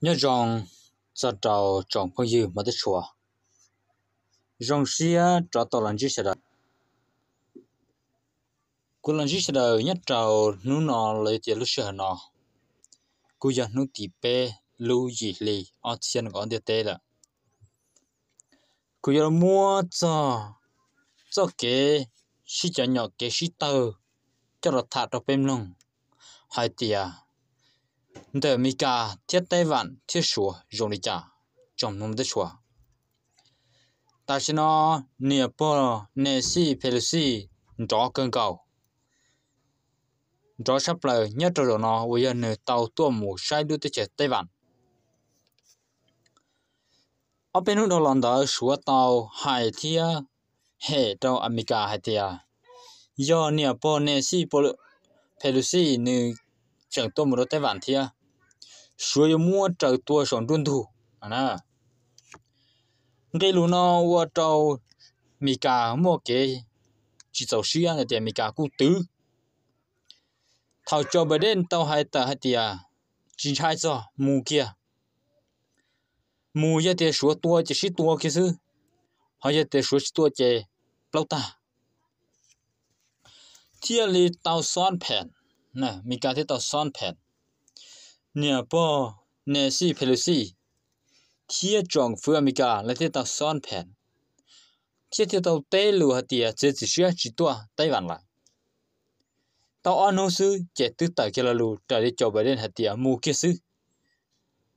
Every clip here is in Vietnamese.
nhớ rằng cho trò chọn phong dư mà tới chùa rong xia trò tàu lần chứ sẽ đợi cô lần chứ sẽ đợi nhất trò nú nọ lấy tiền lúc sửa nọ cô giờ nú tỉ bê lưu gì lì ở trên còn địa tê là cô giờ mua cho cho cái xí chả nhỏ cái xí tơ cho nó thả cho bêm lông hai tiền cả thiết thiết tây vạn đi trong đất ta nó 的米加贴台湾贴说容易家，讲弄的说。但是呢，你不那是佩鲁西，你找更高。đó sắp lại nhất rồi nó bây giờ nửa tàu tua mù sai đưa tới chết Tây vạn, Ở bên nước đó lần đó số tàu hải thia hệ tàu Amiga hải thia. Do nè po nè si po Pelosi nửa chẳng tua mù Tây Văn thia. 所以莫找多少中途啊那。cái lúc nó qua trâu mì cà mua cái chỉ tàu xí ăn thì mì cà cũng tứ thảo cho bờ đen tàu hai tờ hai tia chỉ hai giờ mù kia mù giờ thì số tua chỉ xí tua kia chứ họ giờ số xí chỉ lâu ta thiên lý tàu son phèn nè mì cà thì tàu son phèn เนี่ยปอเนซี่เพลซี่เทียจองฟืออเมริกาและเทียตาซ่อนแผ่นเทียเทียตาเตลูฮัตเตียเจจิเชียจิตัวไต้หวันละตาออนูซื้อเจตึกตาเคลาลูจะได้จบไปเล่นฮัตเตียมูเกซื้อ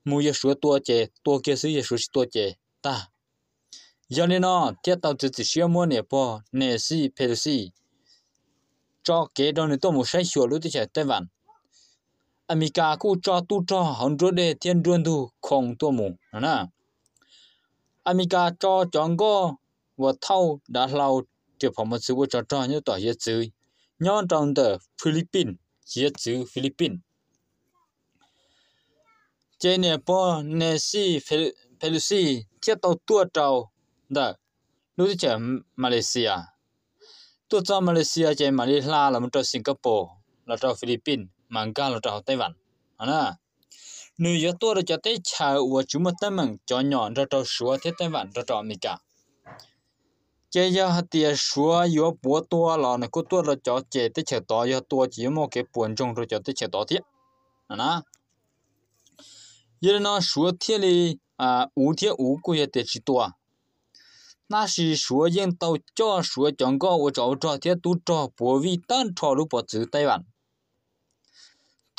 มูยาสัวตัวเจตัวเกซื้อยาสัวชิตัวเจตายันเนาะเทียตาเจจิเชียมัวเนี่ยปอเนซี่เพลซี่จอเกดอนตัวมูใช้ชัวรู้ที่ใช้ไต้หวัน Amika ku cho tu cho hundred de thiên đuôn du không tua mù nè Amika cho chọn go và thau đã lâu chụp phòng một sự của cho cho như tỏ hiện chữ nhon trong tờ Philippines hiện chữ Philippines trên nè po nè si Pelosi thiết tàu tua trâu đó lúc thì chờ Malaysia tua cho Malaysia trên Malaysia là một trâu Singapore là trâu Philippines mang cả lo trào tây vạn à nếu giờ tôi là cho tới chào và chú mình tâm mình cho nhọn ra trào sửa thế tây vạn ra trào mình cả chế giờ hạt tiền sửa yếu bố tôi là nó có tôi là cho chế tới chế to giờ tôi chỉ một cái buồn trong rồi cho tới chế to thiết à giờ nó sửa thế này à ủ thiết ủ cũng giờ tới chỉ to 那是说人到家说讲个我找找天都找不为单找路不走台湾。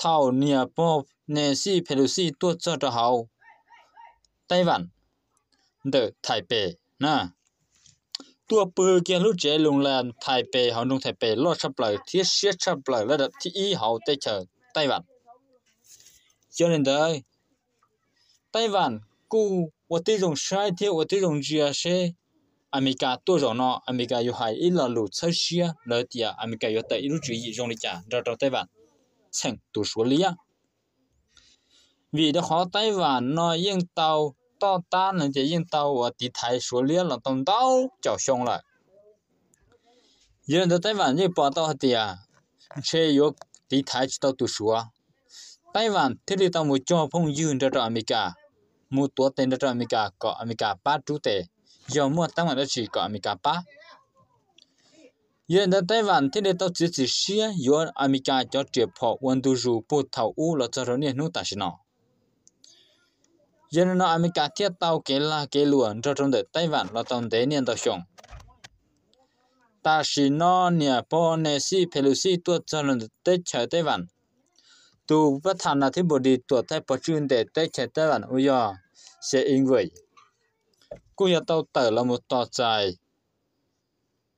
thảo nia po nè si Pelosi tua cho cho hậu Tây Văn đỡ Thái Bệ na tua bơ kia lúc chế lùng là Thái Bệ hậu nông Thái Bệ lo chấp lời thiết siết chấp lời là đập thi y hậu tây chờ Tây Văn cho nên đây Tây Văn cu 我这种衰天，我这种主要是。Amiga tôi rồi nó Amiga yêu hài ít là lụt sơ xia lỡ tiệt Amiga yêu tại ít lụt chỉ dùng để trả rồi rồi tay bạn chẳng tù số lý vì đó họ tay và nó yên tàu to ta nên chỉ yên tàu và tí thái số lý là tông tàu chảo xong lại giờ đó tay và như bỏ tàu hả thì à chơi yếu tí thái chỉ tàu tù số tay và thế thì tàu một cho phong dương ra cho America một tổ tên ra cho America có America ba chủ tệ giờ mua tăng vào đó chỉ có America ba hiện tại Taiwan bản thế nên tao chỉ chỉ xia yon America cho triệt phò quân tu rủ bộ thảo u là cho nên nó ta xin nó hiện nó America thiết tao cái là cái luôn cho trong đời Taiwan là tao thế nên tao xong ta xin nó nhà po nè si Pelosi tuột cho nên tết trời Taiwan tu bất thành là thế bộ đi tuột thay bỏ chuyên để tết trời Taiwan ui giờ sẽ in vậy cô nhà tao tờ là một tòa dài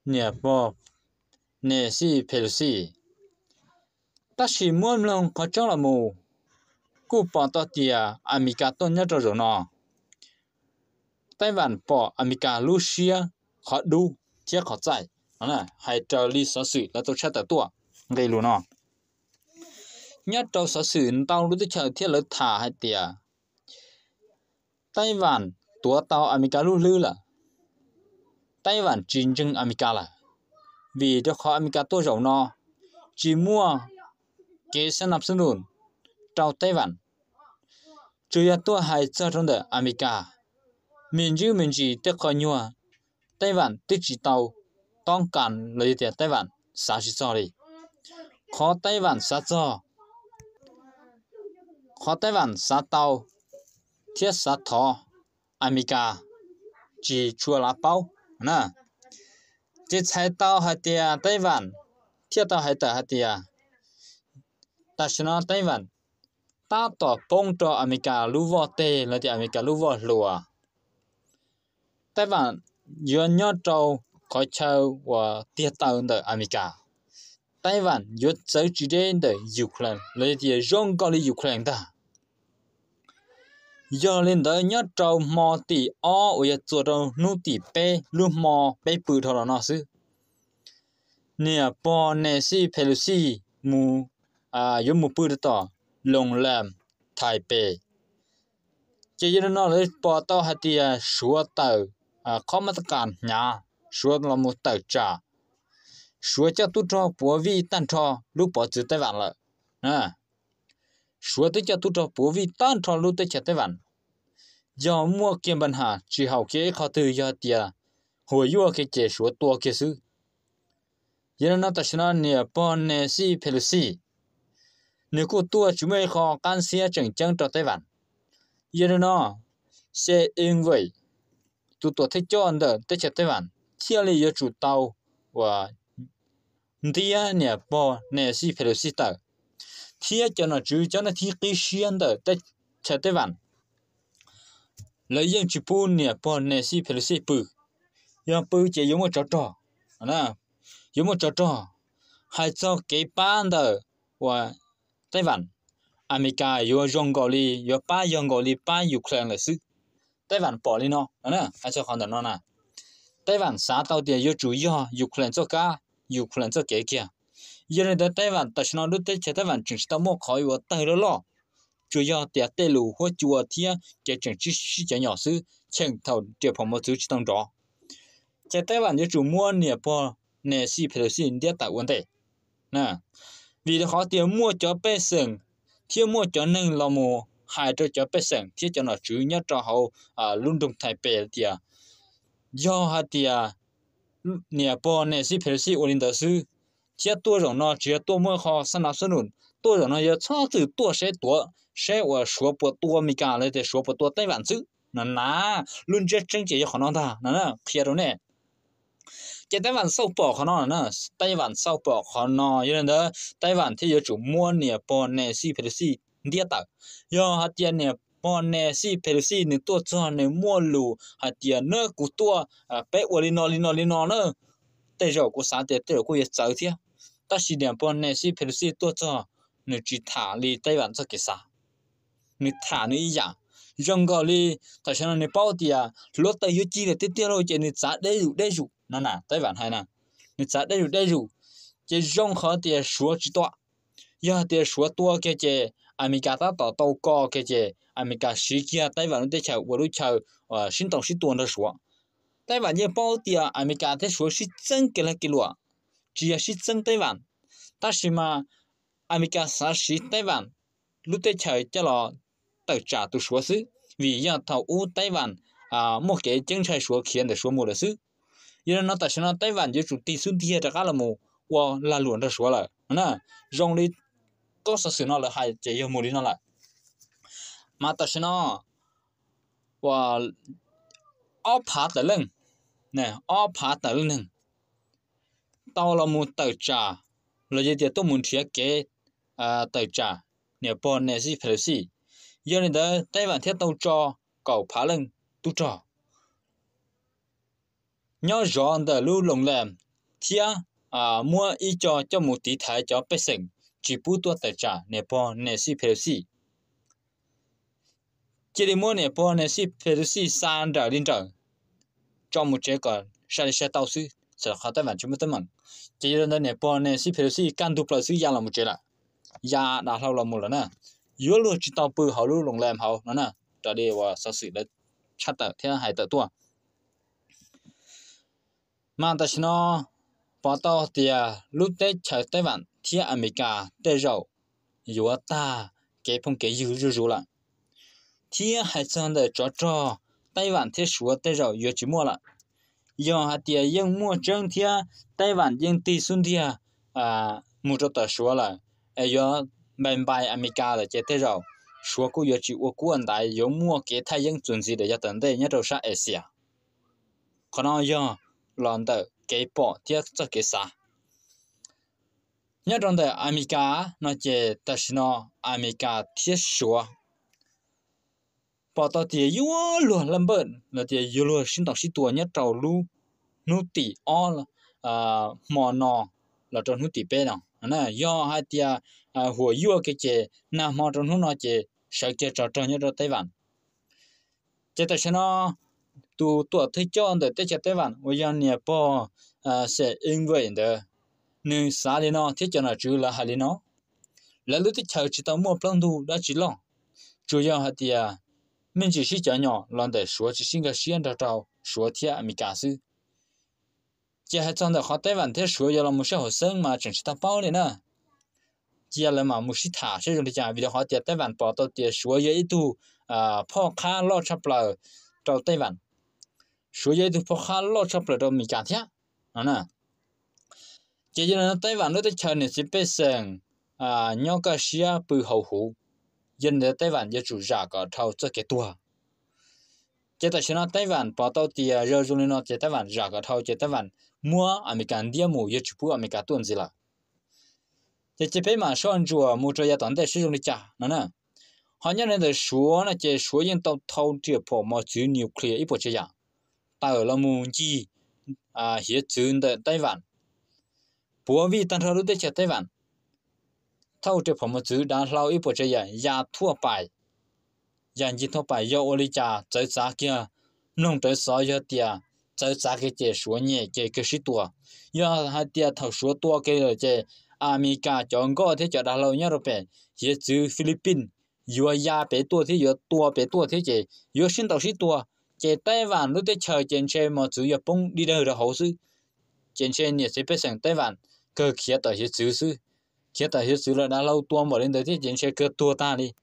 nhà po นี่ยสิเพลซีตั้งชิมวนลงขจะละมู กูปอนตัวเดียวอเมริกาต้นยอดนอตไต้หวันปออเมริกาลูเซียขอดูเที่ยขอใจอันนั้นไฮดรอลิสสื่อแล้วตัวชาตตัวไงรู้น้อยอดสสื่อต้องรู้ที่เชาเที่ยวถ่าให้เดียวไต้หวันตัวเตาอเมริกาลุลือล่ะ ไต้หวันจริงจริงอเมริกาล่ะ vì đó khó mình cả tôi giàu nó chỉ mua cái sản phẩm sinh luôn trao tay vặn chủ yếu tôi hay cho trong đời amica mình chứ mình chỉ tất khỏi nhua tay vặn tức chỉ tàu tông cản lấy tiền tay vặn sáu chỉ cho đi khó tay vặn sáu cho khó tay vặn sáu tàu thiết sáu thọ amica chỉ chua lá bao nè chỉ thấy tao hạt tiền tây vạn thiết tao hạt tờ hạt tiền ta xin nó tây vạn ta tỏ bông cho America lưu vô tê là thì America lưu vô lùa tây vạn dựa nhớ trâu có châu và tiết tàu ở America tây vạn dựa giới chỉ đến để Ukraine là thì rong có lý Ukraine ta ยอลินได้ยอดจาวมอติอออวยจัวดหนุู่ติเปลูกุมอไปปืดทรนอซึเนี่ยปอนเนซีเพลซี่มูอ่ายมูปืดต่อลงแรมไทเปเจะยืนนอเลยปอต่อฮัตเตียสัวเตออ่าข้อมาตรการเนีาชัวลมุตเตอรจ้าสัวเจ้าตุ้ดปัววีตันทอลูกปอจืดได้วันละอะชัวเจ้าตุ้ดปัววีตันทอลูกไดจเฉดได้วัน do mua kiếm bản hạ chỉ học kế khó từ do tia hồi yêu cái chế số tua kế sư giờ nó ta xin nè bọn nè si phe si nếu cô tua chúng mày khó can xe chẳng chẳng cho tay vạn giờ nó sẽ yên vậy tụ tổ thích cho anh đỡ tới chợ. tay vạn chia lì cho chủ tàu và tia nè bọn nè si phe si tờ cho nó chú cho nó thi kỹ xuyên đỡ tới chợ. tay vạn lấy dân chụp phun nè bọn nè si phải si bự dân bự chỉ giống một trò trò nè giống một chỗ trò hai cho kế ban đó và Tây Văn America yo yong gọi li yo ba yong gọi li ba Ukraine là sự Tây Văn bỏ đi nó nè hai cho con đó nó nè Tây Văn sao tàu tiền yo chủ yo Ukraine cho cả Ukraine cho kế kia giờ này Tây Văn tại sao nó lúc Tây Văn chỉ tao mua khỏi và tay đó lo 主要在带路或主要天在城市时间要素，请头这泡沫组织当中。在台湾的周末呢，把那些票是列到问题，那为了好点末叫百姓，天末叫能老么？hai cho cho bé sang thiết cho nó chữ nhất cho hậu à luôn đồng thay bé tia do ha tia nè po nè si phải si ổn định sư chia tua rồi nó chia tua mua kho san nạp san nụn tua rồi nó giờ cho từ tua sẽ tua 谁我说不多没干了，得说不多带完走。那那论这正经也好弄的，那那撇着呢。这带完少包好弄了น带完少包好弄，有人的带完他就就เจ包呢，洗撇着洗，捏的，然后他捏呢。บอนอนนนนไ้ั่ะเร้นี่่่ยยตไ้้้หววันนนนนนนเเเปอออดซี่เพลซี่ัดเียนเเเนนนีีี่่ยพอซหึงตัวจอนในมัวลูฮัดเดียนเนอร์กูตัวเป๊ะวอลินอลินอลินอเนอร์เตยกูสาเตยกูยังเจอเทียแต่สี่เดียบอนเนซี่เพลซี่ตัวจอในจีตาลีไต้หวันจะเกิดซา你谈了一样，人家哩，他现在你包的啊，落地有几个点点咯，这你咋得入得入？那那对吧？还呢，你咋得入得入？这任何的说之多，要的说多个这，阿米加达到到高个这，阿米加时间对吧？你得瞧，我都瞧，呃，新东西多的说，对吧？你包的啊，阿米加的说是真给了给了，只要是真对吧？但是嘛，阿米加啥是对吧？lúc tới trời cho lò tất cả tu số sư vì giờ thầu u Tây Văn à một cái chân chạy số khiến để số một là sư nhưng nó tại sao Tây Văn giờ chủ tì xuống đi ra là một và là luôn ra số lại nè rong đi có số sự nó là hai chỉ có một đi nó lại mà tại sao và ở phá tới lưng nè ở phá tới lưng đâu là một tất cả là giờ thì tôi muốn chia cái à tất cả nè bọn này gì phải gì giờ này đó tây vạn thiết tàu cho cầu phá lưng tu cho nhớ rõ đờ lưu lồng làm chia à mua y cho cho một tí thái cho bê sinh chỉ bút tuột tài trả nè bò nè si phê si chỉ để mua nè bò nè si phê si san đờ linh trần cho một chế cờ sa đi xe tàu sư sẽ khó tây vạn chúng mới tới mặn chỉ để nè bò nè si phê si can tu plơ sư ya là một chế lại ya đã lâu là một lần nè yếu luôn chỉ tao bự hậu luôn lồng làm hậu nó nè cho đi và sau sự đã chặt tờ theo hai tờ tua mà ta xin nó bỏ tao thì lúc tết chạy tới bạn thì cả tới rồi yếu ta cái phong cái yếu yếu rồi là thì hai chân để cho cho Đài Loan thì số tới rồi yếu chỉ mua là do hạt tiền yên mua chân thì Đài vạn yên tỷ xuân thì à mua cho ta số là ai do mình bài amica là chế thế rồi số cô yêu chị ô cô anh đại mua cái thay những chuyện gì để cho tận đây nhớ đâu sa asia còn nói yo lần đầu cái bỏ tiếc cho cái sa nhớ trong đời amica nó chế ta xin nó amica thiết số bỏ tao thì yêu luôn làm bận là thì yêu luôn xin tao xin tua nhớ trầu lu nút tỷ o là mò nò là trong nút nè do hai tia hồ yêu cái chế na mò trong hú nó chế sợ chế trò trò như trò tây vạn chế ta nó tu tu thấy cho anh để chế tây vạn bây giờ bỏ à sẽ in với anh nên xa đi nó thiết cho nó chữ là hai đi nó là lúc thì chờ chỉ tao mua plong tu đã chỉ lo chủ yếu hai tia mình chỉ chỉ chơi nhỏ làm để số chỉ xin cái xin ra trâu số thiệt mình cả sự chỉ hay trong đời họ tới vấn thế sửa giờ là một số hồ sơ mà chẳng chỉ ta bao này nè chỉ là mà một số thả sẽ dùng thì trả vì họ tiệt tới vấn bỏ tôi tiệt sửa giờ ít tu à phô khá lo chấp lờ cho tới vấn sửa giờ tu phô khá lo chấp lờ trâu mình cả thế à nè chỉ là nó tới vấn nó tới chờ này sẽ bị sừng à nhau cả xia bự hậu hủ dân tới tới vấn giờ chủ giả cả thâu cho cái tua chế tài cho nó tay vạn bỏ tàu thì ờ, rơ rung nó chế tài vạn giả cả thâu chế tài vạn mua à mình cần đi mua yêu chụp à mình cần tuân gì là chế chế phải mà sau anh chùa mua cho gia đình để sử dụng đi trả nó nè hàng nhận nên là số là chế số yên tàu thâu chế bỏ mà chữ nuclear ít bỏ chế giả dạ. ta ở là muốn gì à hiện chữ để tay vạn bố vì tân thâu lúc để chế tay vạn thâu chế bỏ mà chữ đã lâu ít bỏ chế giả giả thua bại 人家他把要我的家在啥个，弄在啥要的，在啥个解说呢？这个是多，要他爹他说多给了这阿米加讲个他叫他老娘了呗，也走菲律宾，要亚别多他要多别多他这，要新到是多，这台湾都在瞧建设嘛，主要帮你的的好事，建设呢是不成台湾，可其他些就是，其他些除了那老多么人的这建设可多大哩，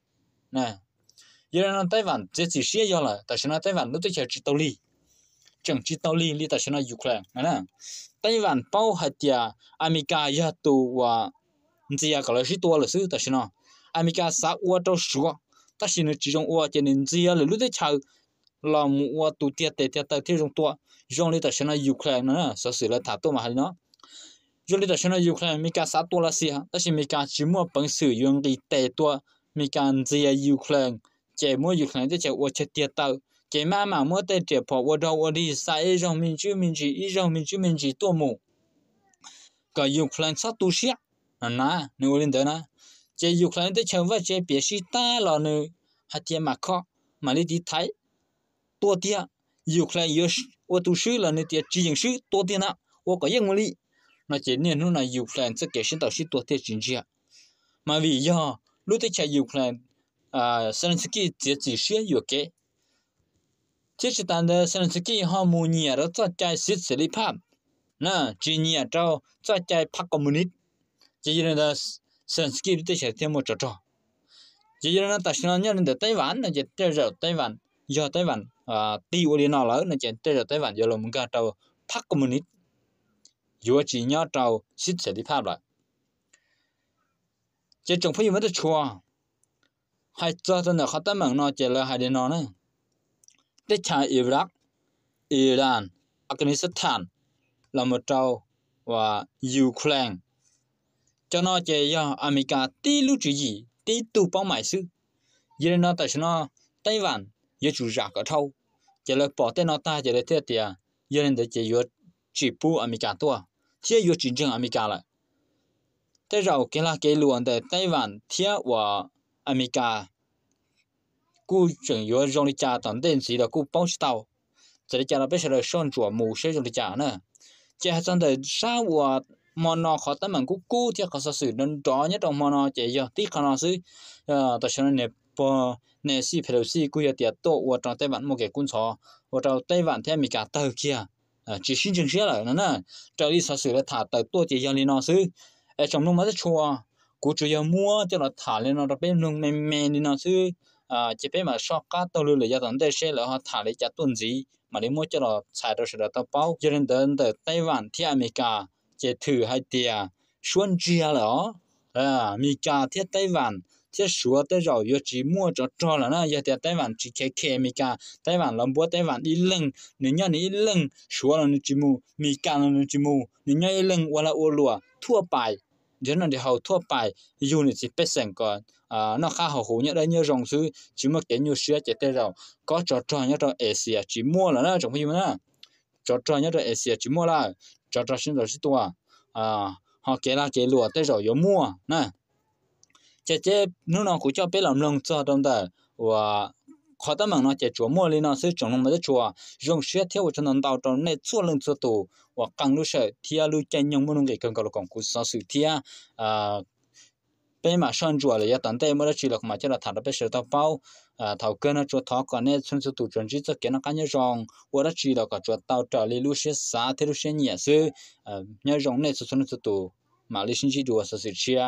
那。giờ nó tay vàng chỉ chỉ xia do là tại sao nó tay vàng lúc tới chờ chỉ tàu li chỉ tàu li li tại sao nó ukraine nè nè tay vàng bao hạt ya amica ya tu và chỉ ya cả là chỉ tua là sư tại sao nó amica sa ua đâu sửa ta xin nó chỉ trong ua cho nên chỉ ya là lúc tới chờ làm ua tu tiệt tiệt tiệt tiệt trong tua trong li tại sao nó ukraine nè nè sao xử là thả tua mà hay nó rồi tại sao nó ukraine amica sa tua là xia ta xin amica mua bằng sự dùng cái tệ tua มีการเจียยูเครน chế mua dục này chế ô chế tiệt tàu chế mà mà mua tê chế phò ô đâu ô đi sai ý rong mình chứ mình chỉ ý rong mình chứ mình chỉ tua mù cả dục này sát tu sĩ à na nếu lên đó na chế dục này thì chém vào chế bia sĩ ta là nữ hạt tiền mà khó mà đi đi thấy tua tiền dục này yếu ô tu sĩ là nữ tiền chỉ dùng sĩ tua tiền nào ô có những người lý nó chế nên nó là dục này sẽ kể sinh tạo sĩ tua tiền chính trị mà vì do lúc tê chế dục này 呃，生产给自己学有给。这是咱的生产给项目年的作家写词的怕，那今年找作家怕个么呢？这些人的生产给的些题目找找，这些人到上年的台湾那就带着台湾，要台湾啊，地我的那老那就带着台湾，要了我们干找怕个么呢？有今年找写词的怕了，这政府有没得错？hay cho thân là khát tâm mạng nó chỉ là hai đến nó nữa tết cha Iraq Iran Afghanistan là một châu và Ukraine cho nó chỉ do America tí lưu trữ gì tí tu bao mãi sự giờ nó tại sao nó Tây Văn giờ chủ giả cả thâu chỉ là bỏ tên nó ta chỉ là thế thì giờ nên để chỉ vừa chỉ bu America tua chỉ vừa chính trường America lại thế rồi cái là cái luận để Tây Văn thiết và อเมริกากูจึงอยู่รงลิจาตอนเต้นสีดอกูป้องชิตาวจะได้จาเราไปเฉลยช่อนจั่วหมู่เชื่อรงลิจาเนอะจะให้จังเดชาวัวมอนอขอตั้งมันกูกูที่เขาสื่อนั้นจอเนี่ยตรงมอนอเจียที่เขาซื้อเอ่อแต่ฉันเนี่ยปอเนี่ยสิเพลสิกูอยากเตียโตวัวตอนไต้หวันโมเกกุนชอวัวตอนไต้หวันที่อเมริกาเตอร์เกียอ่าจีชินจึงเชื่อเลยนั่นน่ะเจ้าที่สื่อแล้วถ่าเตอร์ตัวเจียยังลีนอซื้อไอชมลงมาจะชัวร์ cú chủ mua cho nó thả lên nó đặc biệt nung mềm mềm đi nó chứ à chỉ biết mà shop cá tàu lưu là gia tận đây sẽ họ thả lấy chặt tuần gì mà để mua cho nó xài được sự đó tao bao cho nên đến từ Taiwan Vạn thì America chỉ thử hai tia xuân chia là à America thiết Taiwan thế số tới rồi yo chỉ mua cho cho là nó giờ thì Taiwan Vạn chỉ khe khe America Taiwan làm bữa Taiwan đi lưng nếu như đi lưng số là nó chỉ mua America là nó chỉ mua nếu như đi lưng hoặc là ô bài dân nó để hậu thua bài unit chỉ biết sẵn còn à, nó khá hầu hủ nhớ đây nhớ rồng thứ chỉ mất cái nhiều sữa chỉ tê rồi có trò trò nhớ trò Asia chỉ mua là nó trong phim nữa trò trò nhớ trò Asia chỉ mua là trò trò sinh rồi chỉ tua à họ kể là kể lụa tê rồi yếu mua nè chế chế nó nó cũng cho biết làm lông cho đông đời và khó tâm mang nó chạy chúa mua lên nó sẽ chúng nó mới chúa dùng xe theo cho nó đào cho này chua lên chua tù và càng lúc sợ thì lúc chạy nhung muốn người cần có lúc còn cú sao sự thì à bên mà sơn chúa là tận đây mới chỉ là mà chỉ là thằng đó bây giờ tao bao à thầu cơ nó chúa thọ còn nên xuân sự tụ chân chỉ cho cái nó cá nhau rong và đó chỉ là cả chúa tao trở lại lúc xe xa thế lúc xe nhẹ sư à nhau rong này xuân sự tụ mà lấy sinh chỉ đùa sự sự chia